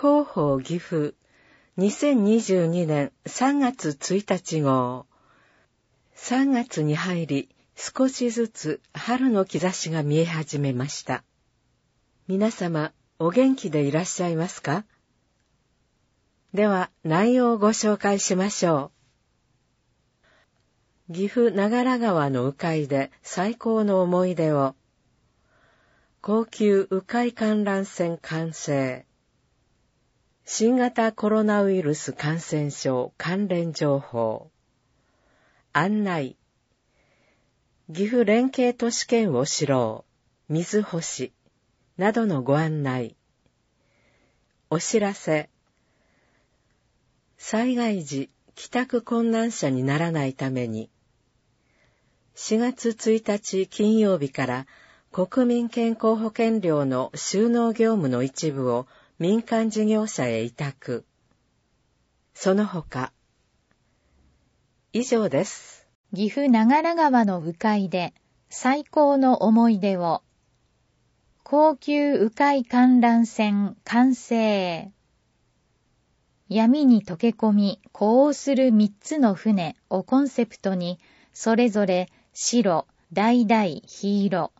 広報岐阜2022年3月1日号3月に入り少しずつ春の兆しが見え始めました。皆様お元気でいらっしゃいますかでは内容をご紹介しましょう。岐阜長良川の鵜飼で最高の思い出を高級鵜飼観覧船完成新型コロナウイルス感染症関連情報。案内。岐阜連携都市圏を知ろう。水星。などのご案内。お知らせ。災害時、帰宅困難者にならないために、4月1日金曜日から国民健康保険料の収納業務の一部を民間事業者へ委託。その他。以上です。岐阜長良川の鵜飼で最高の思い出を。高級鵜飼観覧船完成。闇に溶け込み、呼応する三つの船をコンセプトに、それぞれ白、大々、黄色、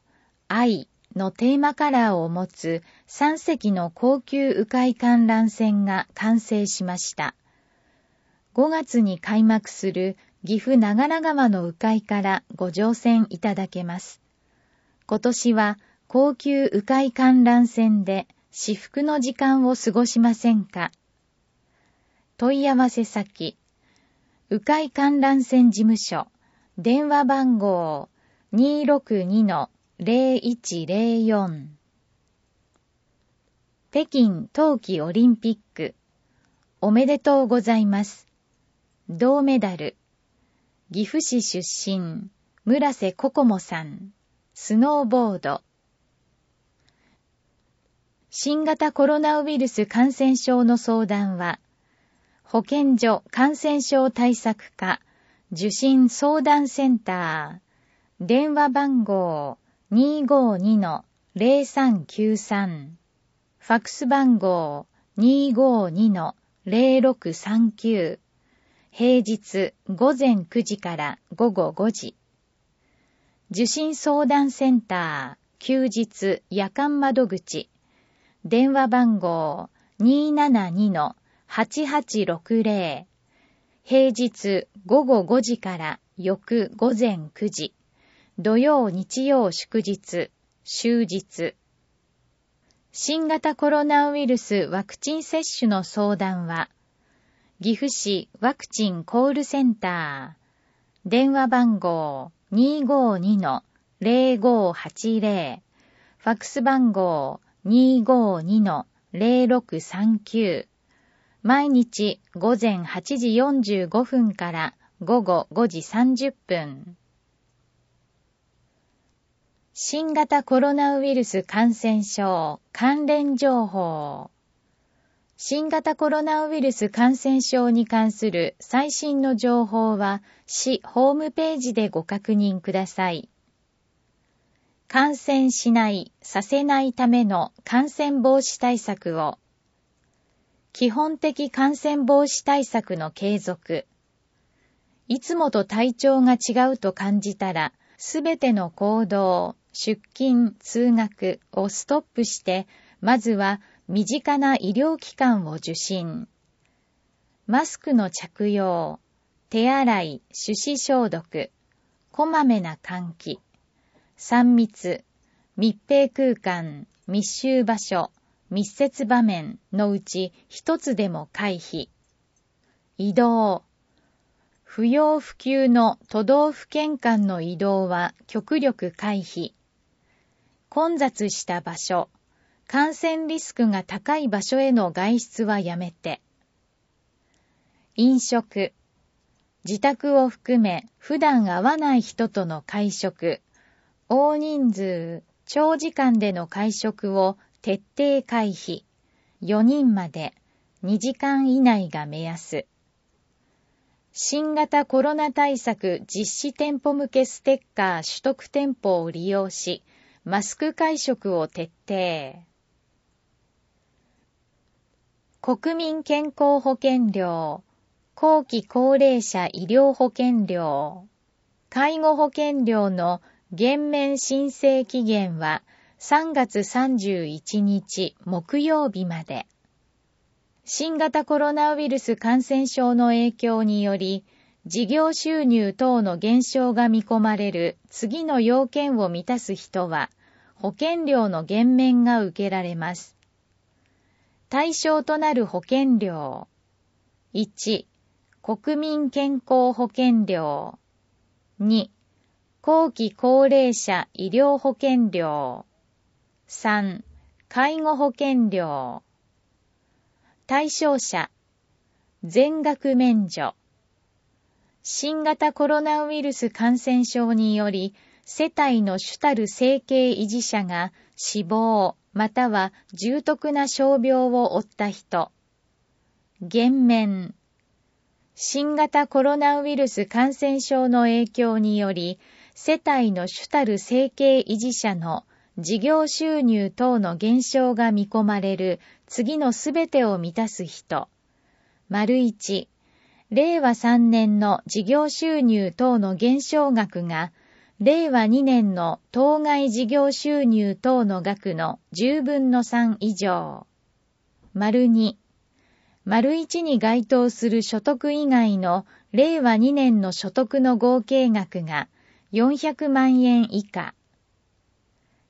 愛のテーマカラーを持つ3隻の高級迂回観覧船が完成しました。5月に開幕する岐阜長良川の迂回からご乗船いただけます。今年は高級迂回観覧船で至福の時間を過ごしませんか問い合わせ先、迂回観覧船事務所、電話番号262-0104北京冬季オリンピック、おめでとうございます。銅メダル、岐阜市出身、村瀬心さん、スノーボード。新型コロナウイルス感染症の相談は、保健所感染症対策課受診相談センター、電話番号252-0393ファクス番号252-0639平日午前9時から午後5時受診相談センター休日夜間窓口電話番号272-8860平日午後5時から翌午前9時土曜日曜祝日終日新型コロナウイルスワクチン接種の相談は、岐阜市ワクチンコールセンター、電話番号252-0580、ファクス番号252-0639、毎日午前8時45分から午後5時30分。新型コロナウイルス感染症関連情報。新型コロナウイルス感染症に関する最新の情報は、市ホームページでご確認ください。感染しない、させないための感染防止対策を。基本的感染防止対策の継続。いつもと体調が違うと感じたら、すべての行動、出勤、通学をストップして、まずは身近な医療機関を受診。マスクの着用、手洗い、手指消毒、こまめな換気、3密、密閉空間、密集場所、密接場面のうち一つでも回避。移動。不要不急の都道府県間の移動は極力回避。混雑した場所、感染リスクが高い場所への外出はやめて。飲食、自宅を含め普段会わない人との会食、大人数、長時間での会食を徹底回避、4人まで、2時間以内が目安。新型コロナ対策実施店舗向けステッカー取得店舗を利用し、マスク会食を徹底。国民健康保険料、後期高齢者医療保険料、介護保険料の減免申請期限は3月31日木曜日まで。新型コロナウイルス感染症の影響により、事業収入等の減少が見込まれる次の要件を満たす人は、保険料の減免が受けられます。対象となる保険料。1、国民健康保険料。2、後期高齢者医療保険料。3、介護保険料。対象者、全額免除。新型コロナウイルス感染症により、世帯の主たる生計維持者が死亡または重篤な傷病を負った人。減免。新型コロナウイルス感染症の影響により、世帯の主たる生計維持者の事業収入等の減少が見込まれる次のすべてを満たす人。丸1。令和3年の事業収入等の減少額が令和2年の当該事業収入等の額の10分の3以上。丸2、丸1に該当する所得以外の令和2年の所得の合計額が400万円以下。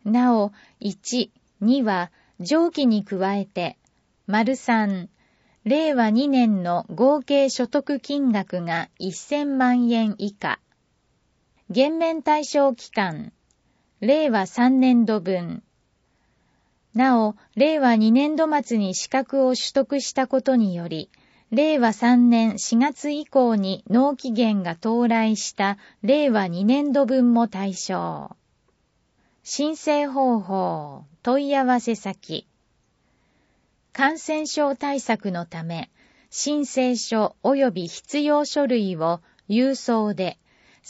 なお、1、2は上記に加えて、丸3、令和2年の合計所得金額が1000万円以下。減免対象期間、令和3年度分。なお、令和2年度末に資格を取得したことにより、令和3年4月以降に納期限が到来した令和2年度分も対象。申請方法、問い合わせ先。感染症対策のため、申請書及び必要書類を郵送で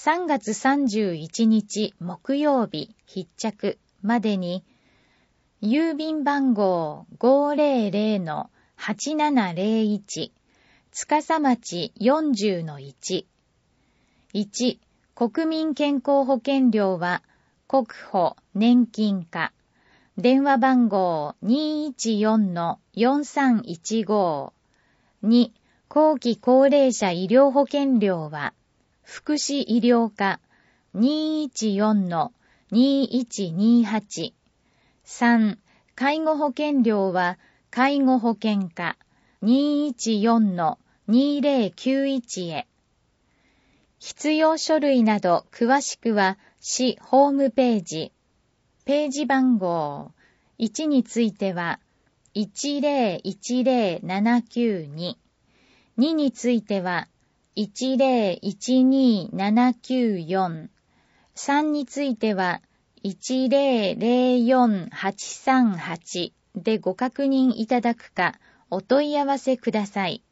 3月31日木曜日筆着までに、郵便番号500-8701、つかさ町40-1、1、国民健康保険料は国保年金課、電話番号214-4315、2、後期高齢者医療保険料は福祉医療科214-2128。3、介護保険料は介護保険課214-2091へ。必要書類など詳しくは市ホームページ、ページ番号1については1010792、2については1012794 3については1004838でご確認いただくかお問い合わせください。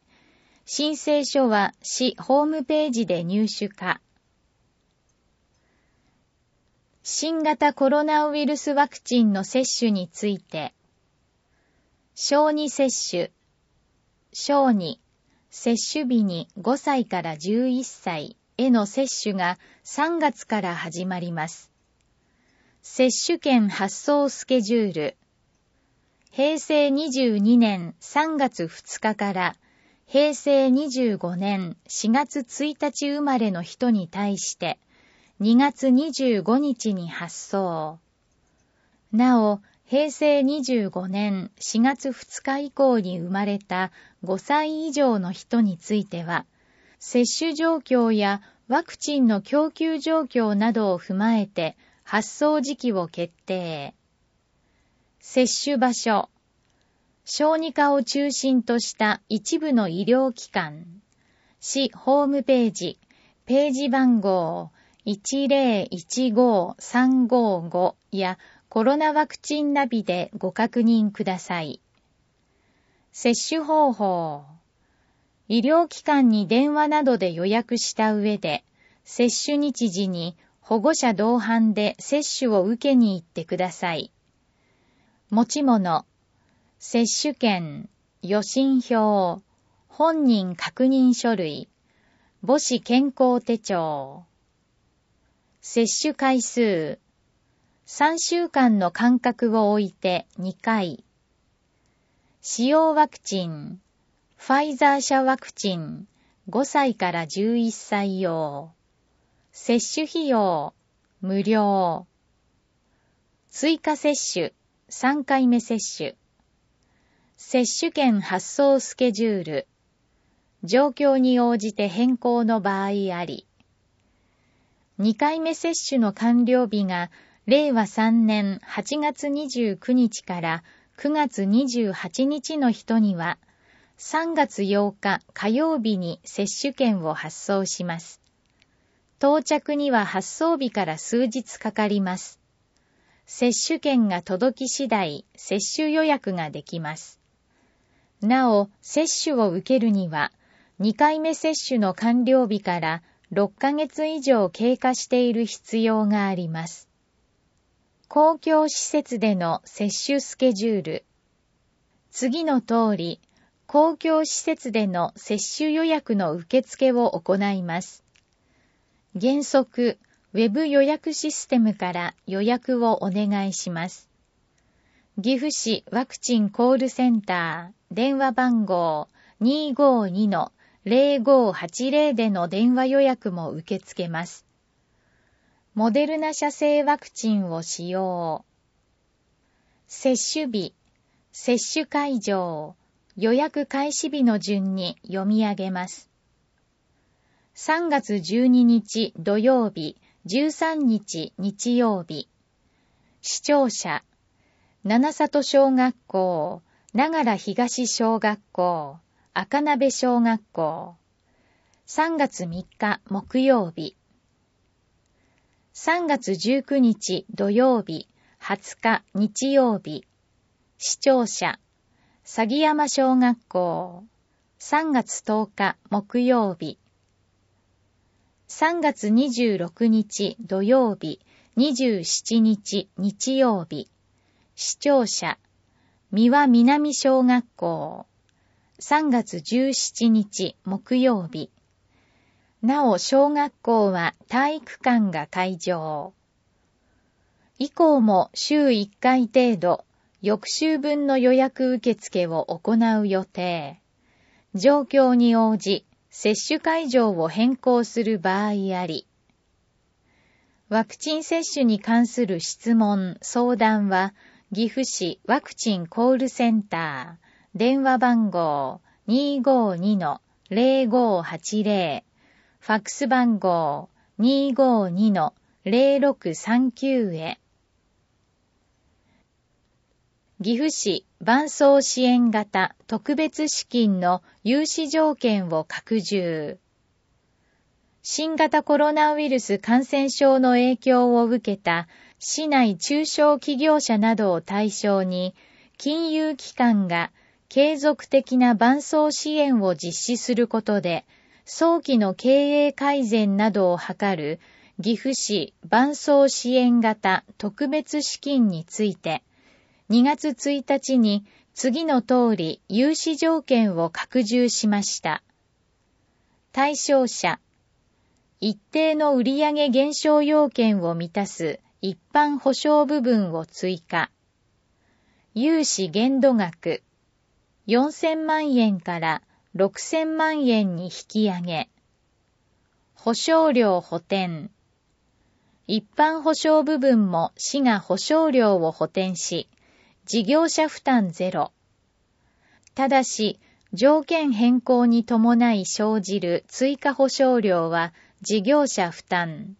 申請書は市ホームページで入手か。新型コロナウイルスワクチンの接種について、小児接種、小児、接種日に5歳から11歳への接種が3月から始まります。接種券発送スケジュール。平成22年3月2日から平成25年4月1日生まれの人に対して2月25日に発送。なお、平成25年4月2日以降に生まれた5歳以上の人については、接種状況やワクチンの供給状況などを踏まえて発送時期を決定。接種場所。小児科を中心とした一部の医療機関。市ホームページ。ページ番号1015355やコロナワクチンナビでご確認ください。接種方法。医療機関に電話などで予約した上で、接種日時に保護者同伴で接種を受けに行ってください。持ち物。接種券、予診票、本人確認書類、母子健康手帳。接種回数。3週間の間隔を置いて2回。使用ワクチン、ファイザー社ワクチン、5歳から11歳用。接種費用、無料。追加接種、3回目接種。接種券発送スケジュール。状況に応じて変更の場合あり。2回目接種の完了日が令和3年8月29日から9月28日の人には、3月8日火曜日に接種券を発送します。到着には発送日から数日かかります。接種券が届き次第、接種予約ができます。なお、接種を受けるには、2回目接種の完了日から6ヶ月以上経過している必要があります。公共施設での接種スケジュール。次の通り、公共施設での接種予約の受付を行います。原則、ウェブ予約システムから予約をお願いします。岐阜市ワクチンコールセンター電話番号252-0580での電話予約も受け付けます。モデルナ社製ワクチンを使用。接種日、接種会場、予約開始日の順に読み上げます。3月12日土曜日、13日日曜日。視聴者、七里小学校、長良東小学校、赤鍋小学校。3月3日木曜日。3月19日土曜日、20日日曜日、視聴者、詐欺山小学校、3月10日木曜日、3月26日土曜日、27日日曜日、視聴者、三輪南小学校、3月17日木曜日、なお小学校は体育館が会場。以降も週1回程度、翌週分の予約受付を行う予定。状況に応じ、接種会場を変更する場合あり。ワクチン接種に関する質問、相談は、岐阜市ワクチンコールセンター、電話番号252-0580、ファックス番号252-0639へ。岐阜市伴走支援型特別資金の融資条件を拡充。新型コロナウイルス感染症の影響を受けた市内中小企業者などを対象に、金融機関が継続的な伴走支援を実施することで、早期の経営改善などを図る岐阜市伴走支援型特別資金について、2月1日に次の通り融資条件を拡充しました。対象者、一定の売上減少要件を満たす一般保証部分を追加。融資限度額4000万円から6000万円に引き上げ、保証料補填、一般保証部分も市が保証料を補填し、事業者負担ゼロ。ただし、条件変更に伴い生じる追加保証料は事業者負担。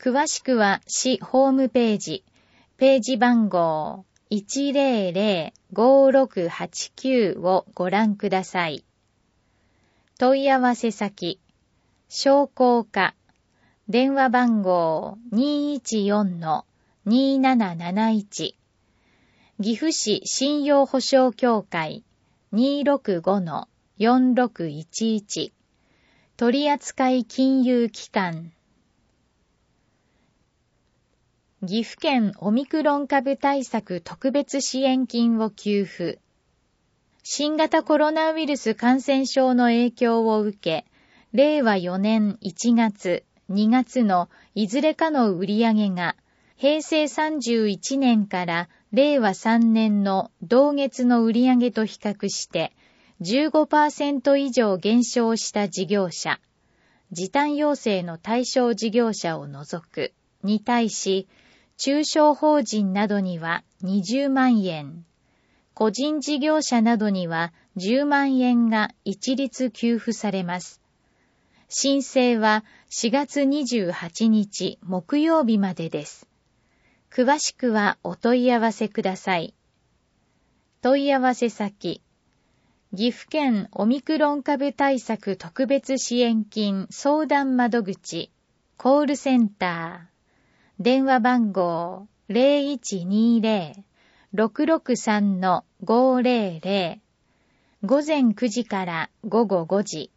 詳しくは市ホームページ、ページ番号100 5689をご覧ください。問い合わせ先、商工課、電話番号214-2771、岐阜市信用保証協会265-4611、取扱金融機関岐阜県オミクロン株対策特別支援金を給付。新型コロナウイルス感染症の影響を受け、令和4年1月、2月のいずれかの売り上げが、平成31年から令和3年の同月の売り上げと比較して、15%以上減少した事業者、時短要請の対象事業者を除く、に対し、中小法人などには20万円、個人事業者などには10万円が一律給付されます。申請は4月28日木曜日までです。詳しくはお問い合わせください。問い合わせ先、岐阜県オミクロン株対策特別支援金相談窓口、コールセンター、電話番号0120-663-500午前9時から午後5時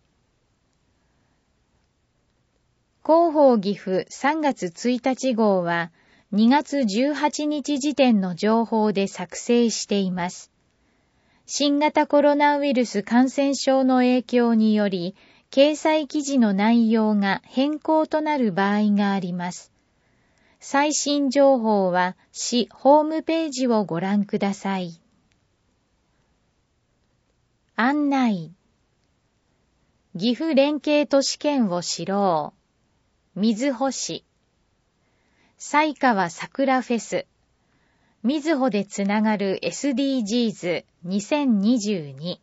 広報岐阜3月1日号は2月18日時点の情報で作成しています。新型コロナウイルス感染症の影響により、掲載記事の内容が変更となる場合があります。最新情報は市ホームページをご覧ください。案内岐阜連携都市圏を知ろう。水穂市。西川桜フェス。水穂でつながる SDGs2022。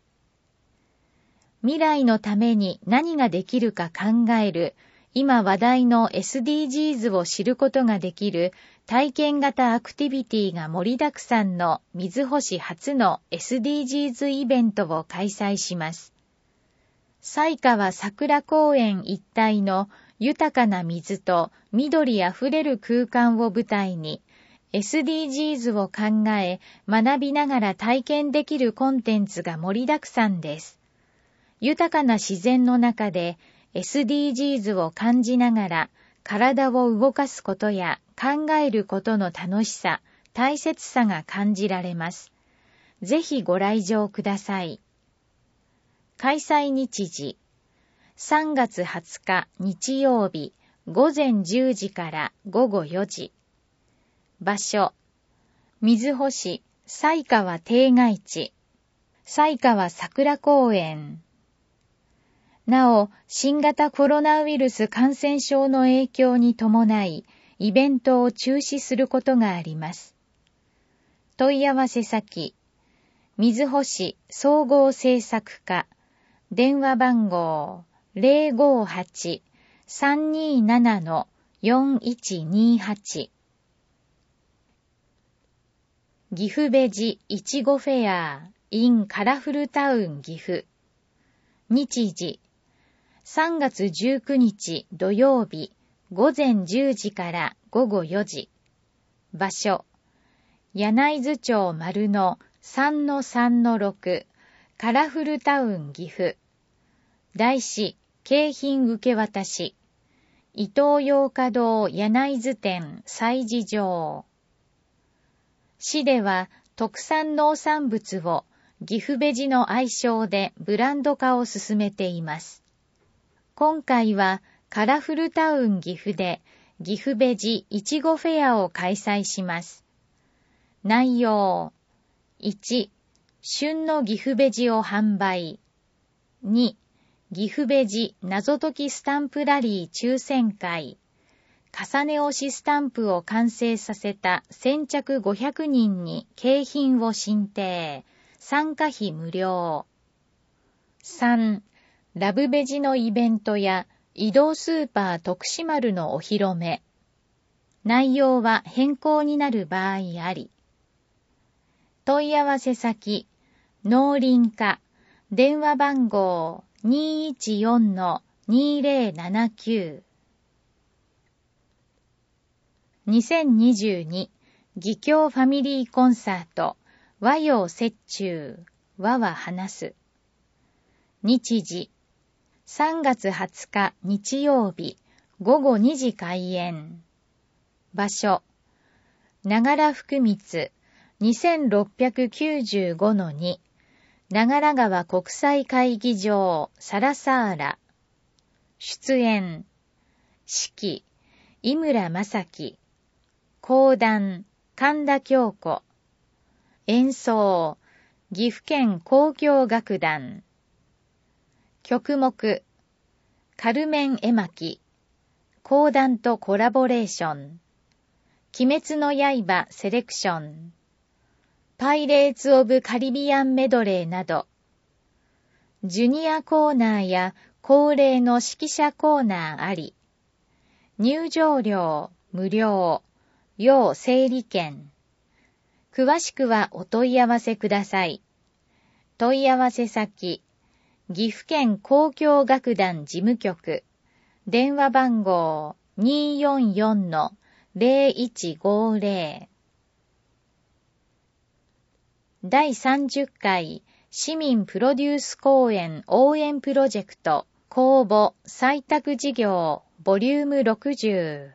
未来のために何ができるか考える今話題の SDGs を知ることができる体験型アクティビティが盛りだくさんの水穂市初の SDGs イベントを開催します。西川桜公園一帯の豊かな水と緑あふれる空間を舞台に SDGs を考え学びながら体験できるコンテンツが盛りだくさんです。豊かな自然の中で SDGs を感じながら体を動かすことや考えることの楽しさ、大切さが感じられます。ぜひご来場ください。開催日時3月20日日曜日午前10時から午後4時場所水穂市西川定外地西川桜公園なお、新型コロナウイルス感染症の影響に伴い、イベントを中止することがあります。問い合わせ先、水星市総合政策課、電話番号058-327-4128岐阜ベジいちごフェア in カラフルタウン岐阜日時3月19日土曜日午前10時から午後4時。場所、柳津町丸の3-3-6カラフルタウン岐阜。題し、景品受け渡し。伊東洋華堂柳津店祭事場。市では特産農産物を岐阜ベジの愛称でブランド化を進めています。今回はカラフルタウン岐阜で岐阜ベジいちごフェアを開催します。内容1、旬の岐阜ベジを販売。2、岐阜ベジ謎解きスタンプラリー抽選会。重ね押しスタンプを完成させた先着500人に景品を申請。参加費無料。3、ラブベジのイベントや移動スーパー徳島丸のお披露目。内容は変更になる場合あり。問い合わせ先、農林課、電話番号214-2079。2022義教ファミリーコンサート和洋折衷和は話す日時3月20日日曜日午後2時開演。場所、ながら福光2695-2、長良川国際会議場サラサーラ。出演、指揮、井村正樹。講談、神田京子。演奏、岐阜県公共楽団。曲目、カルメン絵巻、講談とコラボレーション、鬼滅の刃セレクション、パイレーツ・オブ・カリビアンメドレーなど、ジュニアコーナーや恒例の指揮者コーナーあり、入場料無料、要整理券。詳しくはお問い合わせください。問い合わせ先、岐阜県公共楽団事務局、電話番号244-0150、第30回市民プロデュース公演応援プロジェクト公募採択事業ボリューム60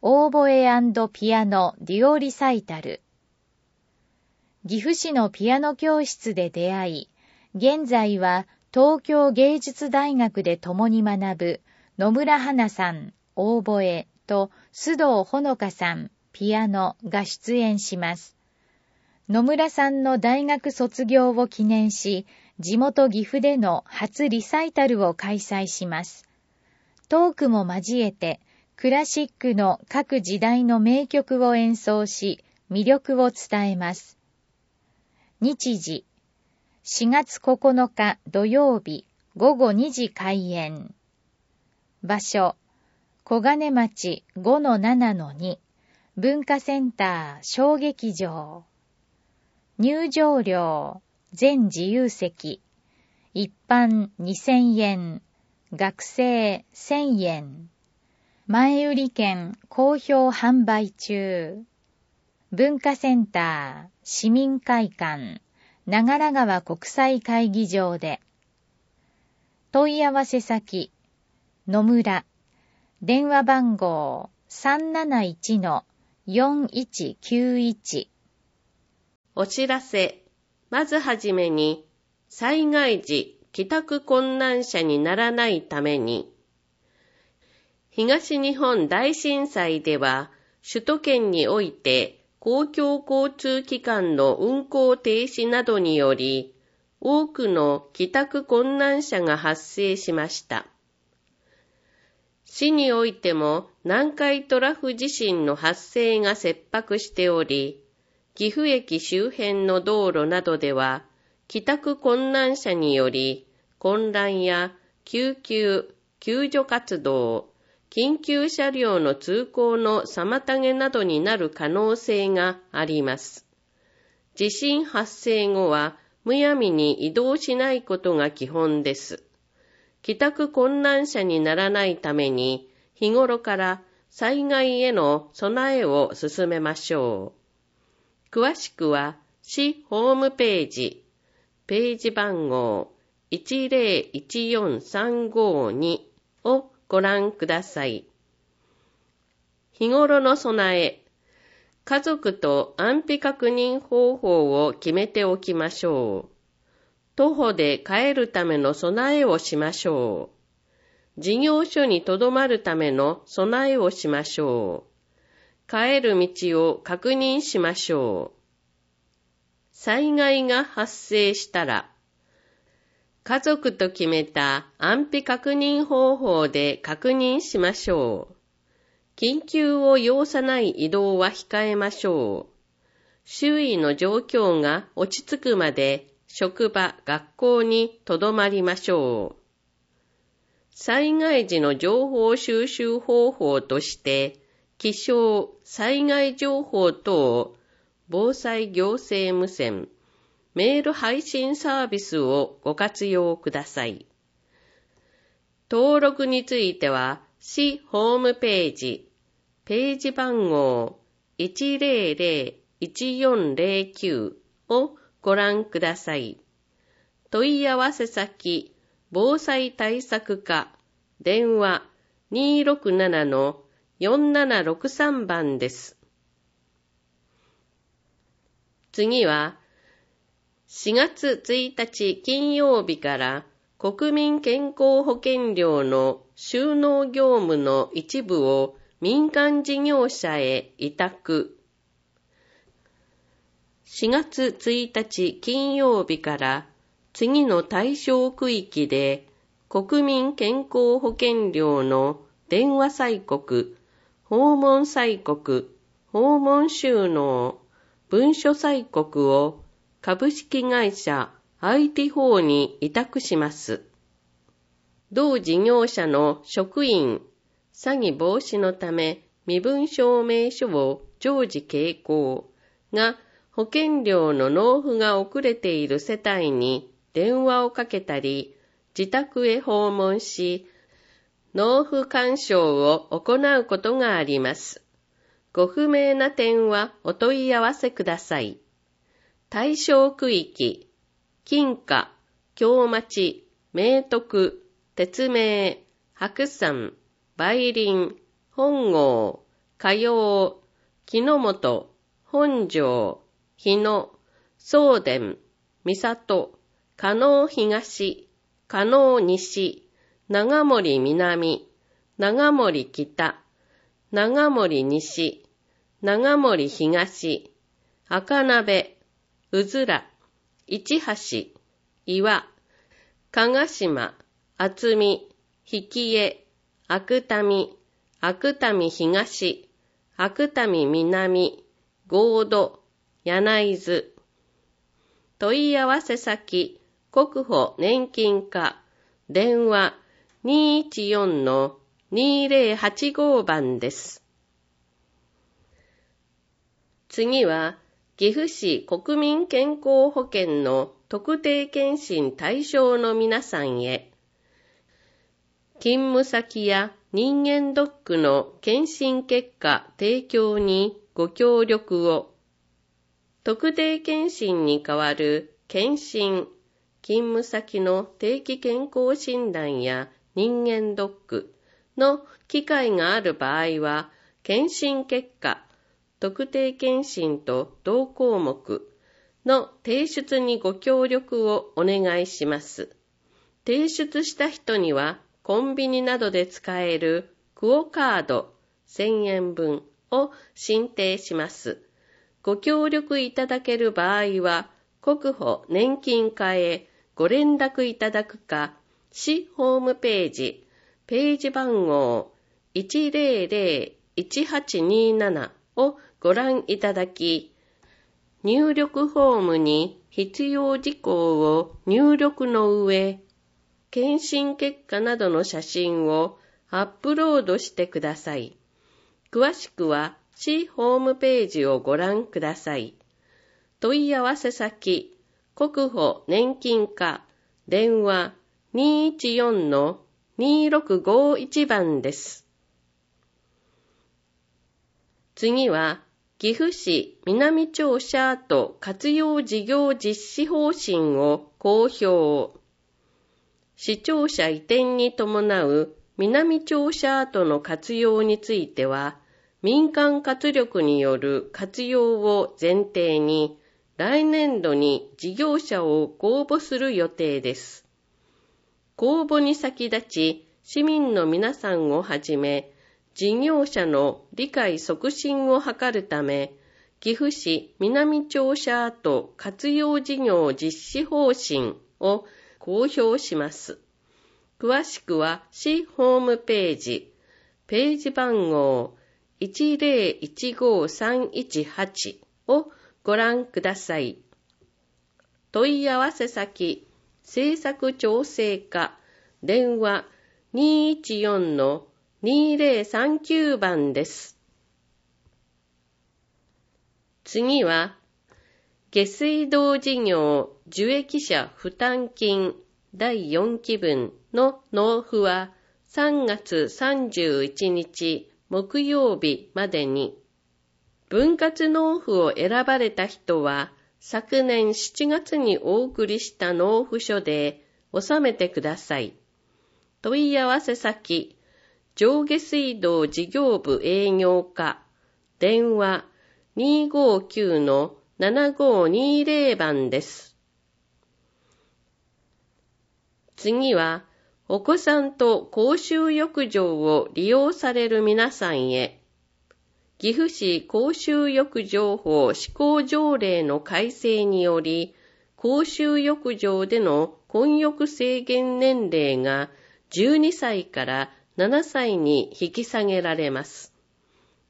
オーボエピアノデュオリサイタル岐阜市のピアノ教室で出会い現在は東京芸術大学で共に学ぶ野村花さん、オーボエと須藤ほのかさん、ピアノが出演します。野村さんの大学卒業を記念し、地元岐阜での初リサイタルを開催します。トークも交えて、クラシックの各時代の名曲を演奏し、魅力を伝えます。日時、4月9日土曜日午後2時開演。場所、小金町5-7-2文化センター小劇場。入場料、全自由席。一般2000円、学生1000円。前売り券好評販売中。文化センター市民会館長良川国際会議場で、問い合わせ先、野村、電話番号371-4191。お知らせ。まずはじめに、災害時、帰宅困難者にならないために、東日本大震災では、首都圏において公共交通機関の運行停止などにより、多くの帰宅困難者が発生しました。市においても南海トラフ地震の発生が切迫しており、岐阜駅周辺の道路などでは、帰宅困難者により混乱や救急、救助活動、緊急車両の通行の妨げなどになる可能性があります。地震発生後は、むやみに移動しないことが基本です。帰宅困難者にならないために、日頃から災害への備えを進めましょう。詳しくは、市ホームページ、ページ番号1014352をご覧ください。日頃の備え、家族と安否確認方法を決めておきましょう。徒歩で帰るための備えをしましょう。事業所に留まるための備えをしましょう。帰る道を確認しましょう。災害が発生したら、家族と決めた安否確認方法で確認しましょう。緊急を要さない移動は控えましょう。周囲の状況が落ち着くまで職場、学校に留まりましょう。災害時の情報収集方法として、気象、災害情報等、防災行政無線、メール配信サービスをご活用ください。登録については、市ホームページ、ページ番号100-1409をご覧ください。問い合わせ先、防災対策課、電話267-4763番です。次は、4月1日金曜日から国民健康保険料の収納業務の一部を民間事業者へ委託。4月1日金曜日から次の対象区域で国民健康保険料の電話催告、訪問催告、訪問収納、文書催告を株式会社 IT 法に委託します。同事業者の職員、詐欺防止のため身分証明書を常時携行が保険料の納付が遅れている世帯に電話をかけたり、自宅へ訪問し、納付干渉を行うことがあります。ご不明な点はお問い合わせください。対象区域、金貨、京町、明徳、鉄名、白山、梅林、本郷、火曜、木の本、本城、日野、宗殿、三里、加納東、加納西、長森南、長森北、長森西、長森東、赤鍋、うずら、市橋、岩、加賀島、厚み、引が悪民、悪民東、悪民南、合土、柳津、問い合わせ先、国保年金課、電話214-2085番です。次は、岐阜市国民健康保険の特定健診対象の皆さんへ、勤務先や人間ドックの検診結果提供にご協力を、特定健診に代わる検診、勤務先の定期健康診断や人間ドックの機会がある場合は、検診結果、特定健診と同項目の提出にご協力をお願いします。提出した人にはコンビニなどで使えるクオカード1000円分を申請します。ご協力いただける場合は、国保年金課へご連絡いただくか、市ホームページ、ページ番号1001827をご覧いただき、入力フォームに必要事項を入力の上、検診結果などの写真をアップロードしてください。詳しくは市ホームページをご覧ください。問い合わせ先、国保年金課、電話214-2651番です。次は、岐阜市南庁舎と活用事業実施方針を公表。市庁舎移転に伴う南庁舎跡の活用については、民間活力による活用を前提に、来年度に事業者を公募する予定です。公募に先立ち、市民の皆さんをはじめ、事業者の理解促進を図るため、岐阜市南庁舎跡活用事業実施方針を公表します。詳しくは市ホームページ、ページ番号1015318をご覧ください。問い合わせ先、政策調整課、電話214の2039番です。次は、下水道事業受益者負担金第4期分の納付は3月31日木曜日までに、分割納付を選ばれた人は昨年7月にお送りした納付書で納めてください。問い合わせ先上下水道事業部営業課、電話259-7520番です。次は、お子さんと公衆浴場を利用される皆さんへ、岐阜市公衆浴場法施行条例の改正により、公衆浴場での混浴制限年齢が12歳から7歳に引き下げられます。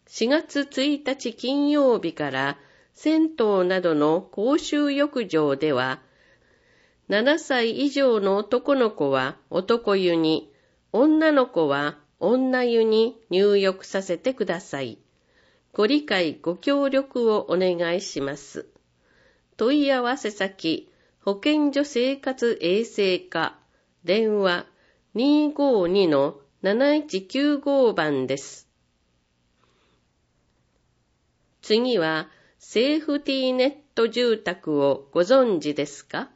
4月1日金曜日から銭湯などの公衆浴場では、7歳以上の男の子は男湯に、女の子は女湯に入浴させてください。ご理解ご協力をお願いします。問い合わせ先、保健所生活衛生課、電話2 5 2の7195番です。次は、セーフティーネット住宅をご存知ですか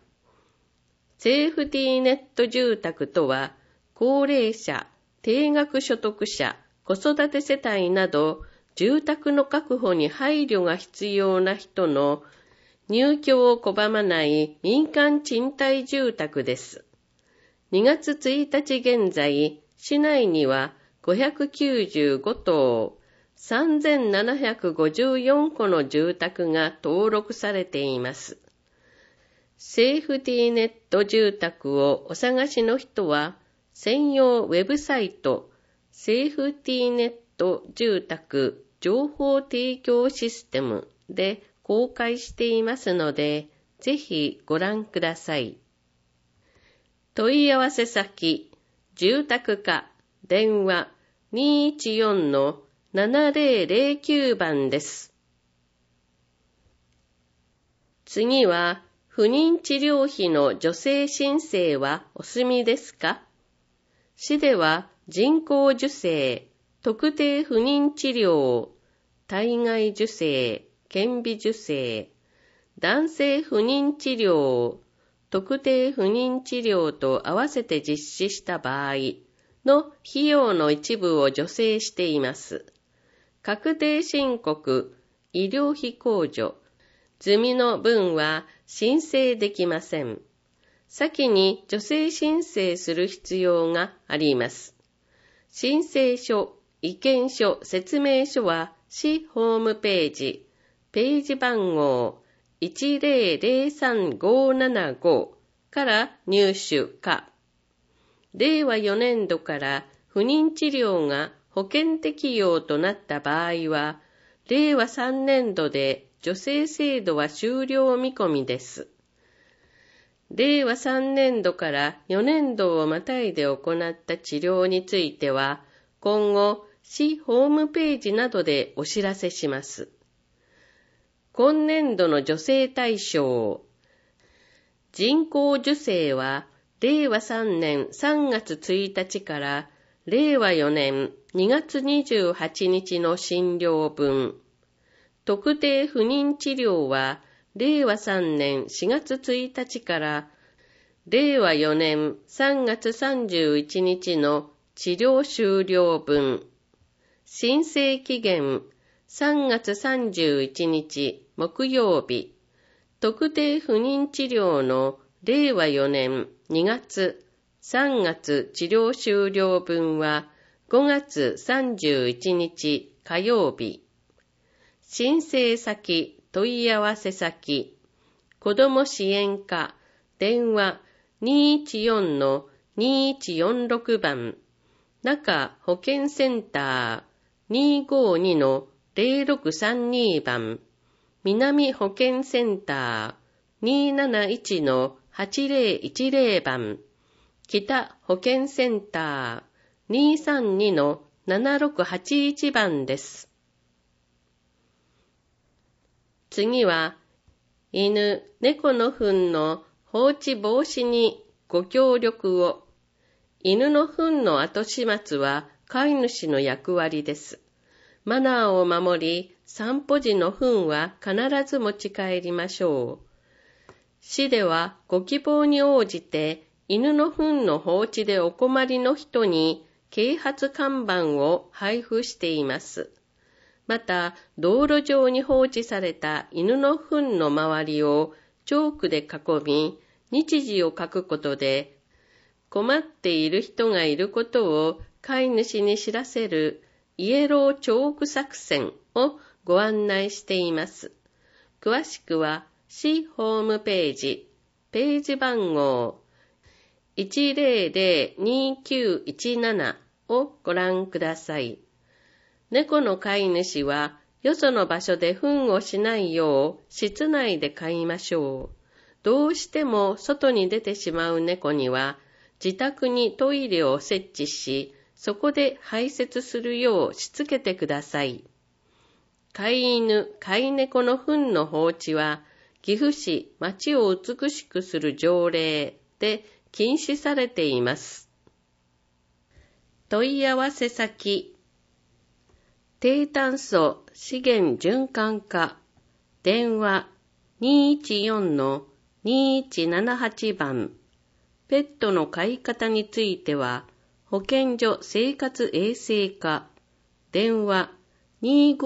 セーフティーネット住宅とは、高齢者、低額所得者、子育て世帯など、住宅の確保に配慮が必要な人の入居を拒まない民間賃貸住宅です。2月1日現在、市内には595棟、3754個の住宅が登録されています。セーフティーネット住宅をお探しの人は、専用ウェブサイト、セーフティーネット住宅情報提供システムで公開していますので、ぜひご覧ください。問い合わせ先、住宅課電話214-7009番です。次は、不妊治療費の助成申請はお済みですか市では人工授精、特定不妊治療、体外受精、顕微受精、男性不妊治療、特定不妊治療と合わせて実施した場合の費用の一部を助成しています。確定申告、医療費控除、済みの分は申請できません。先に助成申請する必要があります。申請書、意見書、説明書は市ホームページ、ページ番号1003575から入手か。令和4年度から不妊治療が保険適用となった場合は、令和3年度で助成制度は終了見込みです。令和3年度から4年度をまたいで行った治療については、今後、市ホームページなどでお知らせします。今年度の女性大賞。人工受精は、令和3年3月1日から令和4年2月28日の診療分。特定不妊治療は令和3年4月1日から令和4年3月31日の治療終了分。申請期限3月31日木曜日、特定不妊治療の令和4年2月、3月治療終了分は5月31日火曜日、申請先、問い合わせ先、子ども支援課、電話214-2146番、中保健センター252-0632番、南保健センター271-8010番、北保健センター232-7681番です。次は、犬、猫の糞の放置防止にご協力を。犬の糞の後始末は飼い主の役割です。マナーを守り、散歩時の糞は必ず持ち帰りましょう。市ではご希望に応じて犬の糞の放置でお困りの人に啓発看板を配布しています。また、道路上に放置された犬の糞の周りをチョークで囲み、日時を書くことで、困っている人がいることを飼い主に知らせるイエローチョーク作戦をご案内しています。詳しくは、市ホームページ、ページ番号1002917をご覧ください。猫の飼い主は、よその場所で糞をしないよう室内で飼いましょう。どうしても外に出てしまう猫には、自宅にトイレを設置し、そこで排泄するようしつけてください。飼い犬、飼い猫の糞の放置は、岐阜市町を美しくする条例で禁止されています。問い合わせ先、低炭素資源循環化、電話214-2178番、ペットの飼い方については、保健所生活衛生課、電話252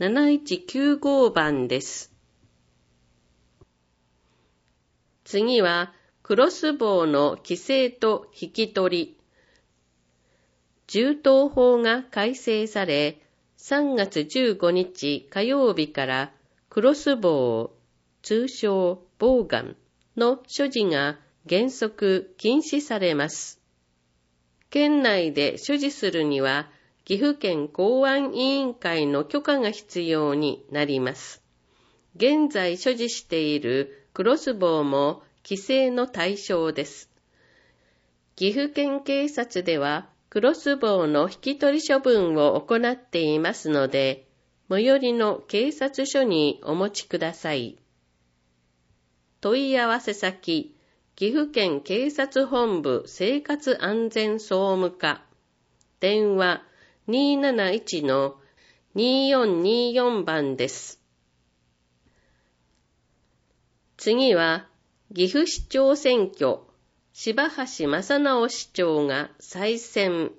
7195番です。次は、クロス棒の規制と引き取り。銃刀法が改正され、3月15日火曜日からクロス棒、通称棒ガンの所持が原則禁止されます。県内で所持するには岐阜県公安委員会の許可が必要になります。現在所持しているクロスボウも規制の対象です。岐阜県警察ではクロスボウの引き取り処分を行っていますので、最寄りの警察署にお持ちください。問い合わせ先、岐阜県警察本部生活安全総務課、電話271の2424番です。次は、岐阜市長選挙、柴橋正直市長が再選。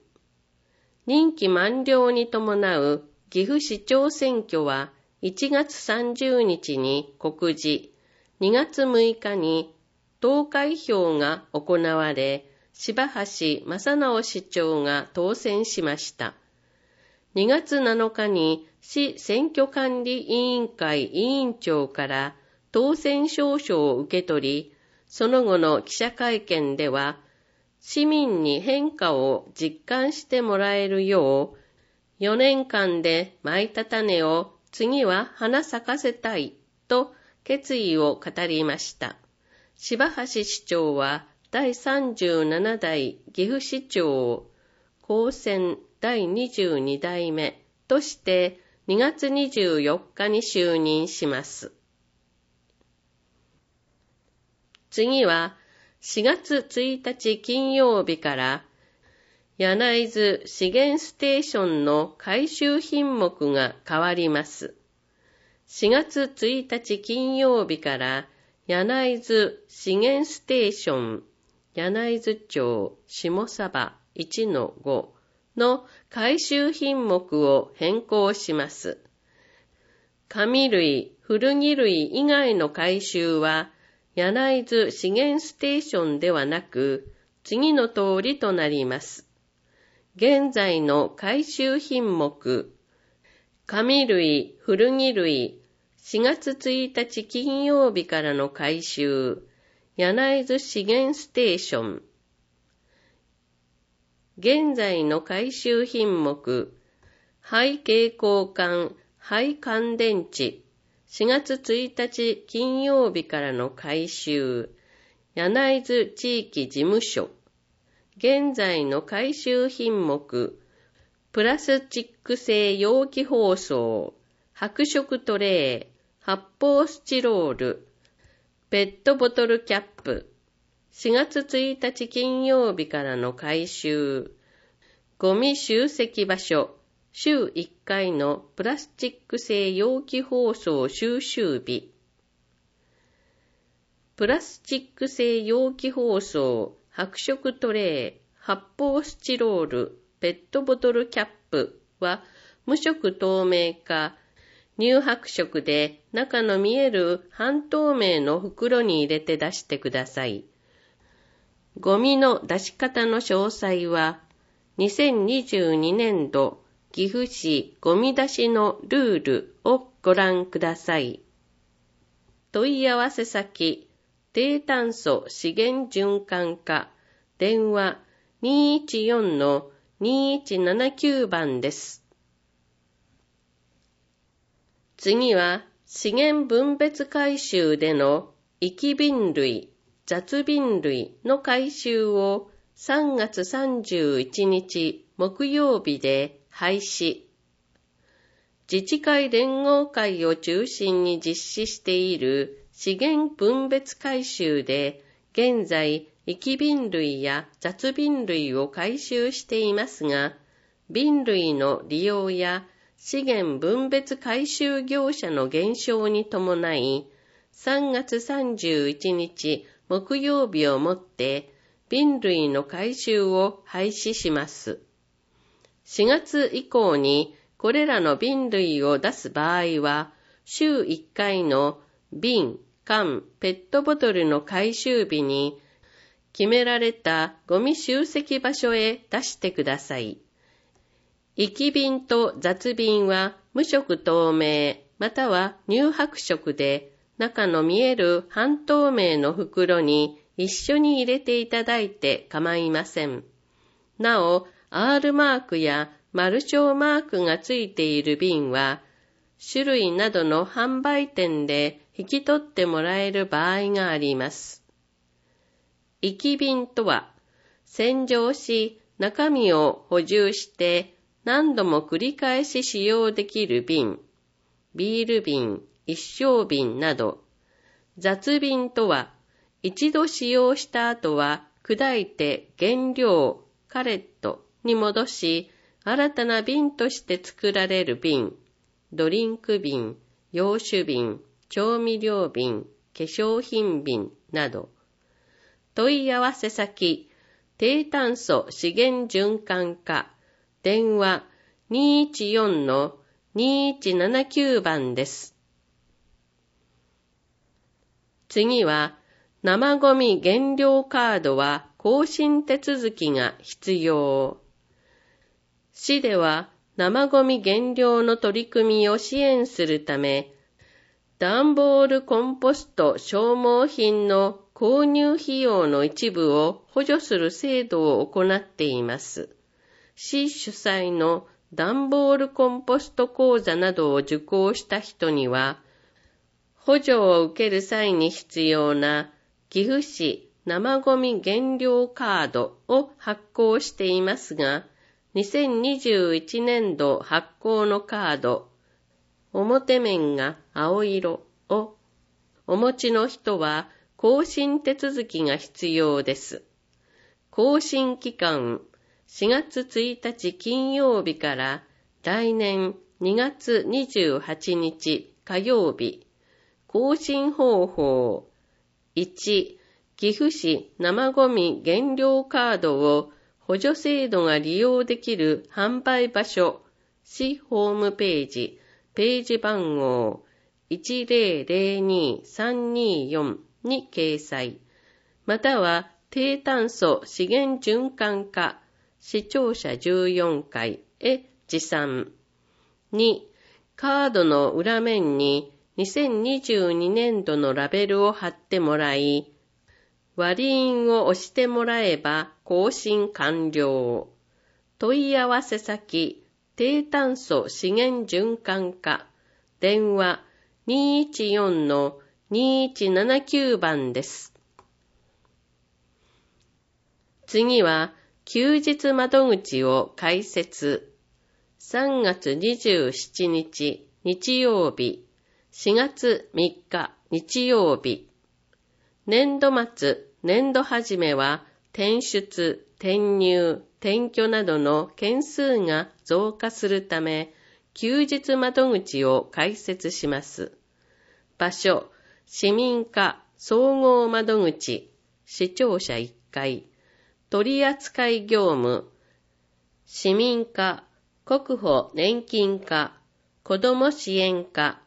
任期満了に伴う岐阜市長選挙は1月30日に告示、2月6日に投開票が行われ、柴橋正直市長が当選しました。2月7日に市選挙管理委員会委員長から当選証書を受け取り、その後の記者会見では、市民に変化を実感してもらえるよう、4年間で舞いた種を次は花咲かせたいと決意を語りました。柴橋市長は第37代岐阜市長を公選第22代目として2月24日に就任します。次は4月1日金曜日から柳津資源ステーションの回収品目が変わります。4月1日金曜日から柳津資源ステーション柳津町下鯖1-5の回収品目を変更します。紙類、古着類以外の回収は、柳津資源ステーションではなく、次の通りとなります。現在の回収品目、紙類、古着類、4月1日金曜日からの回収、柳津資源ステーション、現在の回収品目、肺蛍光管、肺乾電池、4月1日金曜日からの回収、柳津地域事務所、現在の回収品目、プラスチック製容器包装、白色トレー、発泡スチロール、ペットボトルキャップ、4月1日金曜日からの回収、ゴミ集積場所、週1回のプラスチック製容器包装収集日、プラスチック製容器包装、白色トレー、発泡スチロール、ペットボトルキャップは無色透明化、乳白色で中の見える半透明の袋に入れて出してください。ゴミの出し方の詳細は、2022年度岐阜市ゴミ出しのルールをご覧ください。問い合わせ先、低炭素資源循環化、電話214-2179番です。次は、資源分別回収での生き瓶類雑瓶類の回収を3月31日木曜日で廃止。自治会連合会を中心に実施している資源分別回収で現在生き瓶類や雑瓶類を回収していますが、瓶類の利用や資源分別回収業者の減少に伴い、3月31日木曜日をもって瓶類の回収を廃止します。4月以降にこれらの瓶類を出す場合は、週1回の瓶、缶、ペットボトルの回収日に決められたゴミ集積場所へ出してください。行き瓶と雑瓶は無色透明または乳白色で中の見える半透明の袋に一緒に入れていただいて構いません。なお、R マークや丸超マークがついている瓶は、種類などの販売店で引き取ってもらえる場合があります。生き瓶とは、洗浄し中身を補充して何度も繰り返し使用できる瓶、ビール瓶、一生瓶など、雑瓶とは、一度使用した後は砕いて原料、カレットに戻し、新たな瓶として作られる瓶、ドリンク瓶、洋酒瓶、調味料瓶、化粧品瓶など、問い合わせ先、低炭素資源循環化、電話214-2179番です。次は、生ゴミ減量カードは更新手続きが必要。市では生ゴミ減量の取り組みを支援するため、段ボールコンポスト消耗品の購入費用の一部を補助する制度を行っています。市主催の段ボールコンポスト講座などを受講した人には、補助を受ける際に必要な寄付市生ゴミ減量カードを発行していますが、2021年度発行のカード、表面が青色を、お持ちの人は更新手続きが必要です。更新期間4月1日金曜日から来年2月28日火曜日更新方法。1、岐阜市生ゴミ減量カードを補助制度が利用できる販売場所、市ホームページ、ページ番号1002324に掲載、または低炭素資源循環化視聴者14回へ持参。2、カードの裏面に2022年度のラベルを貼ってもらい、割印を押してもらえば更新完了。問い合わせ先、低炭素資源循環化、電話214-2179番です。次は、休日窓口を開設。3月27日日曜日4月3日日曜日。年度末、年度始めは転出、転入、転居などの件数が増加するため、休日窓口を開設します。場所、市民課総合窓口、市庁舎1階、取扱業務、市民課、国保年金課、子ども支援課、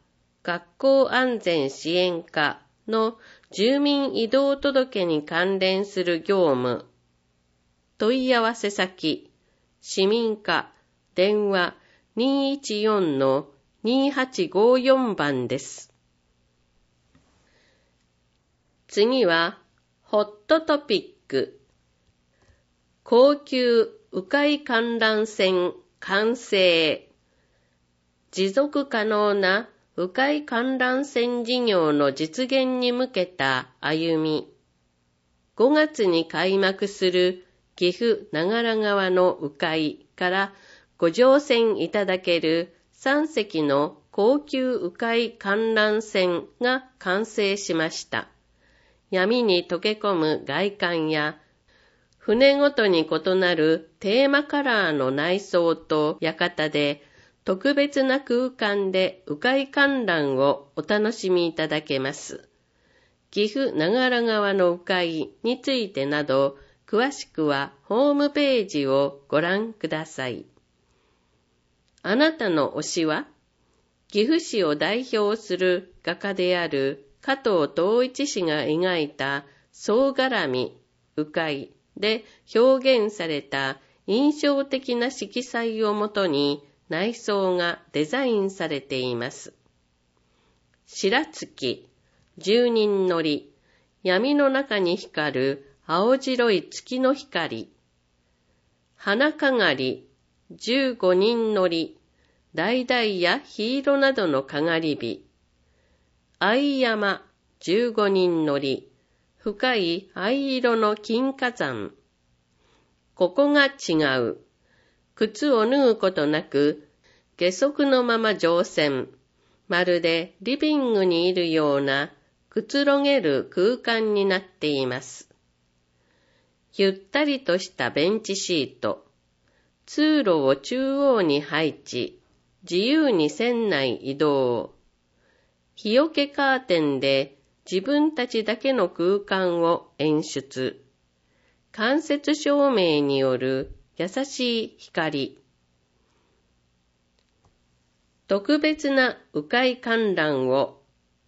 学校安全支援課の住民移動届に関連する業務、問い合わせ先、市民課、電話214-2854番です。次は、ホットトピック。高級迂回観覧船完成。持続可能な迂回観覧船事業の実現に向けた歩み、5月に開幕する岐阜長良川の迂回からご乗船いただける3隻の高級迂回観覧船が完成しました。闇に溶け込む外観や船ごとに異なるテーマカラーの内装と館で特別な空間で迂回観覧をお楽しみいただけます。岐阜長良川の迂回についてなど、詳しくはホームページをご覧ください。あなたの推しは岐阜市を代表する画家である加藤東一氏が描いた総絡み、迂回で表現された印象的な色彩をもとに内装がデザインされています。白月、十人乗り、闇の中に光る青白い月の光。花かがり、十五人乗り、大々や黄色などのかがり火。藍山、十五人乗り、深い藍色の金火山。ここが違う。靴を脱ぐことなく、下足のまま乗船。まるでリビングにいるようなくつろげる空間になっています。ゆったりとしたベンチシート。通路を中央に配置。自由に船内移動。日よけカーテンで自分たちだけの空間を演出。間接照明による優しい光特別な迂回観覧を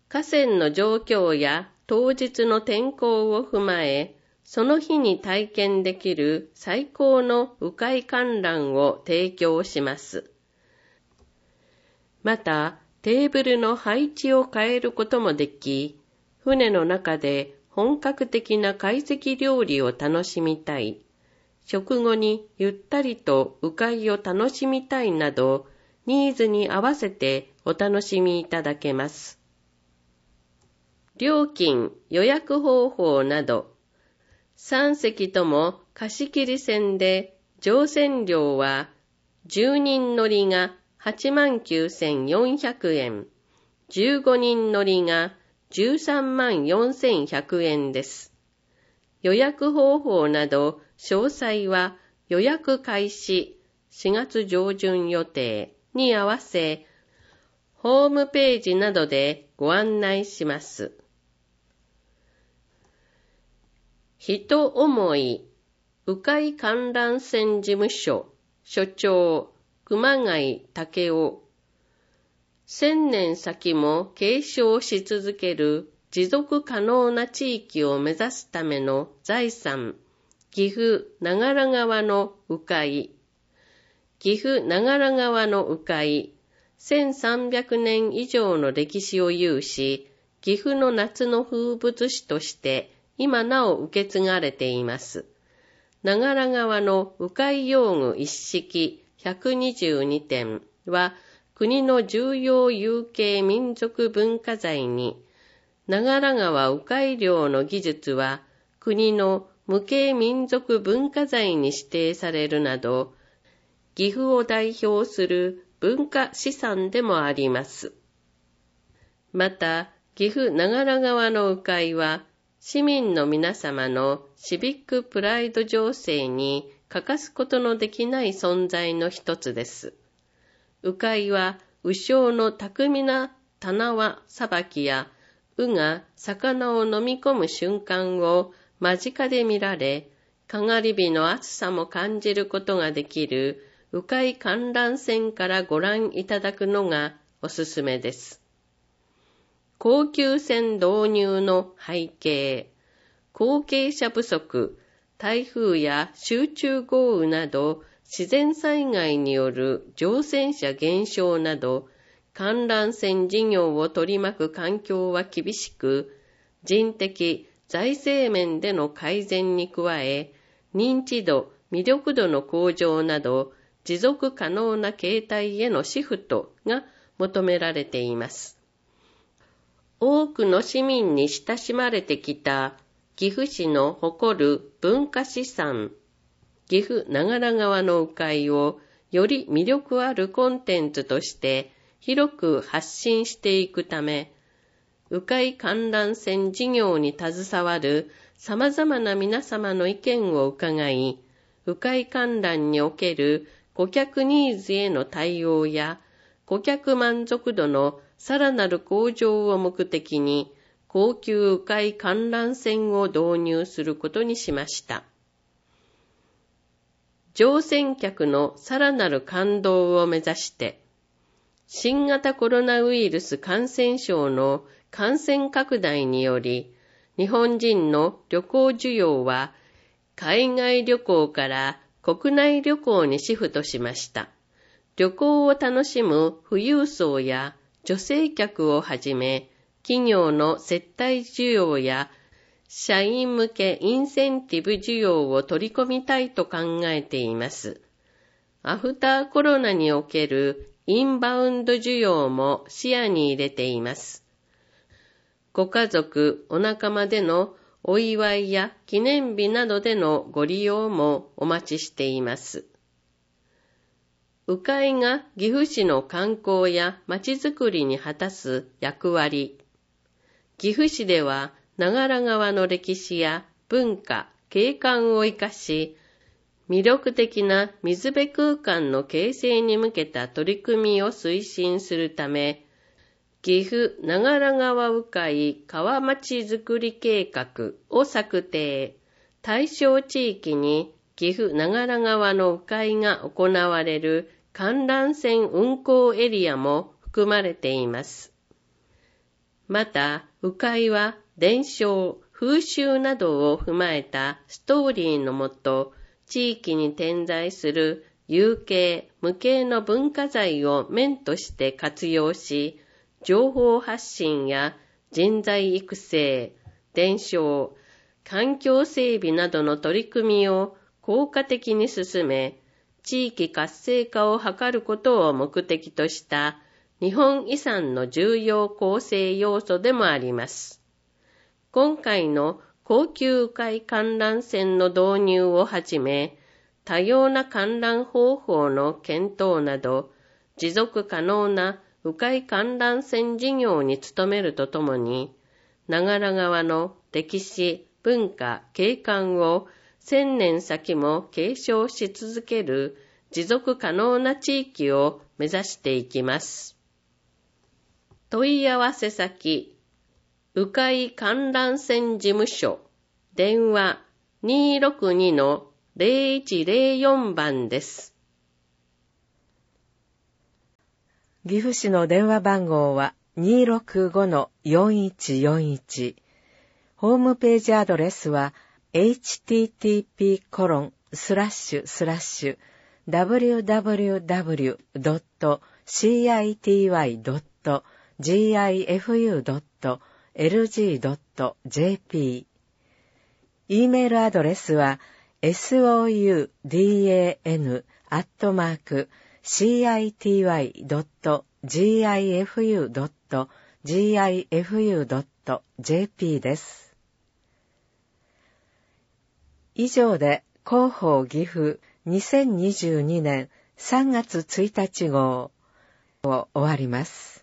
河川の状況や当日の天候を踏まえ、その日に体験できる最高の迂回観覧を提供します。また、テーブルの配置を変えることもでき、船の中で本格的な懐石料理を楽しみたい。食後にゆったりと迂回を楽しみたいなど、ニーズに合わせてお楽しみいただけます。料金、予約方法など、3席とも貸切船で乗船料は10人乗りが89,400円、15人乗りが13万4100円です。予約方法など詳細は予約開始4月上旬予定に合わせ、ホームページなどでご案内します。人思い、鵜飼観覧船事務所、所長、熊谷武雄。千年先も継承し続ける持続可能な地域を目指すための財産岐阜長良川の鵜飼、岐阜長良川の鵜飼、1300年以上の歴史を有し、岐阜の夏の風物詩として今なお受け継がれています。長良川の鵜飼用具一式122点は国の重要有形民族文化財に、長良川鵜飼漁の技術は国の無形民族文化財に指定されるなど、岐阜を代表する文化資産でもあります。また、岐阜長良川の鵜飼は、市民の皆様のシビックプライド情勢に欠かすことのできない存在の一つです。鵜飼は、鵜匠の巧みな棚はさばきや、鵜が魚を飲み込む瞬間を間近で見られ、かがり火の暑さも感じることができる、迂回観覧船からご覧いただくのがおすすめです。高級船導入の背景、後継者不足、台風や集中豪雨など自然災害による乗船者減少など観覧船事業を取り巻く環境は厳しく、人的、財政面での改善に加え、認知度、魅力度の向上など、持続可能な形態へのシフトが求められています。多くの市民に親しまれてきた岐阜市の誇る文化資産、岐阜長良川の迂回をより魅力あるコンテンツとして広く発信していくため、迂回観覧船事業に携わる様々な皆様の意見を伺い、迂回観覧における顧客ニーズへの対応や顧客満足度のさらなる向上を目的に高級迂回観覧船を導入することにしました。乗船客のさらなる感動を目指して、新型コロナウイルス感染症の感染拡大により、日本人の旅行需要は海外旅行から国内旅行にシフトしました。旅行を楽しむ富裕層や女性客をはじめ、企業の接待需要や社員向けインセンティブ需要を取り込みたいと考えています。アフターコロナにおけるインバウンド需要も視野に入れています。ご家族、お仲間でのお祝いや記念日などでのご利用もお待ちしています。鵜飼が岐阜市の観光や街づくりに果たす役割。岐阜市では長良川の歴史や文化、景観を生かし、魅力的な水辺空間の形成に向けた取り組みを推進するため、岐阜長良川鵜飼川町づくり計画を策定。対象地域に岐阜長良川の鵜飼が行われる観覧船運行エリアも含まれています。また、鵜飼は伝承、風習などを踏まえたストーリーのもと、地域に点在する有形、無形の文化財を面として活用し、情報発信や人材育成、伝承、環境整備などの取り組みを効果的に進め、地域活性化を図ることを目的とした日本遺産の重要構成要素でもあります。今回の高級海観覧船の導入をはじめ、多様な観覧方法の検討など、持続可能な鵜飼観覧船事業に努めるとともに、長良川の歴史、文化、景観を千年先も継承し続ける持続可能な地域を目指していきます。問い合わせ先、鵜飼観覧船事務所、電話262-0104番です。岐阜市の電話番号は265-4141。ホームページアドレスは http コロンスラッシュスラッシュ www.city.gifu.lg.jp。e メールアドレスは soudan アットマーク city.gifu.gifu.jp です。以上で広報岐阜2022年3月1日号を終わります。